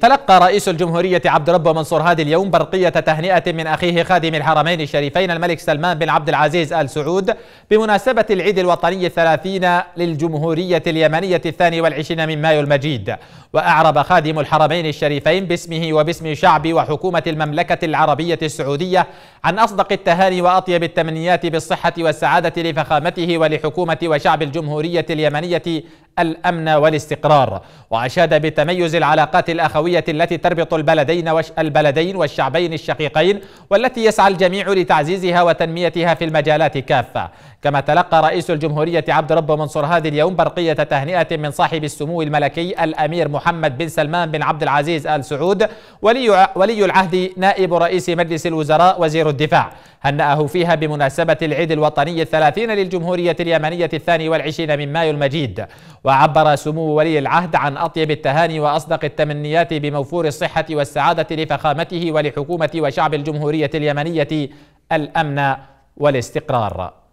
تلقى رئيس الجمهورية عبد ربه منصور هادي اليوم برقية تهنئة من أخيه خادم الحرمين الشريفين الملك سلمان بن عبد العزيز آل سعود بمناسبة العيد الوطني الثلاثين للجمهورية اليمنية الثاني والعشرين من مايو المجيد وأعرب خادم الحرمين الشريفين باسمه وباسم شعب وحكومة المملكة العربية السعودية عن أصدق التهاني وأطيب التمنيات بالصحة والسعادة لفخامته ولحكومة وشعب الجمهورية اليمنية الأمن والاستقرار وأشاد بتميز العلاقات الأخوية التي تربط البلدين, وش البلدين والشعبين الشقيقين والتي يسعى الجميع لتعزيزها وتنميتها في المجالات كافة كما تلقى رئيس الجمهورية عبد رب منصور هذه اليوم برقية تهنئة من صاحب السمو الملكي الأمير محمد بن سلمان بن عبد العزيز آل سعود ولي, ولي العهد نائب رئيس مجلس الوزراء وزير الدفاع هنأه فيها بمناسبة العيد الوطني الثلاثين للجمهورية اليمنية الثاني والعشرين من مايو المجيد وعبر سمو ولي العهد عن أطيب التهاني وأصدق التمنيات بموفور الصحة والسعادة لفخامته ولحكومة وشعب الجمهورية اليمنية الأمن والاستقرار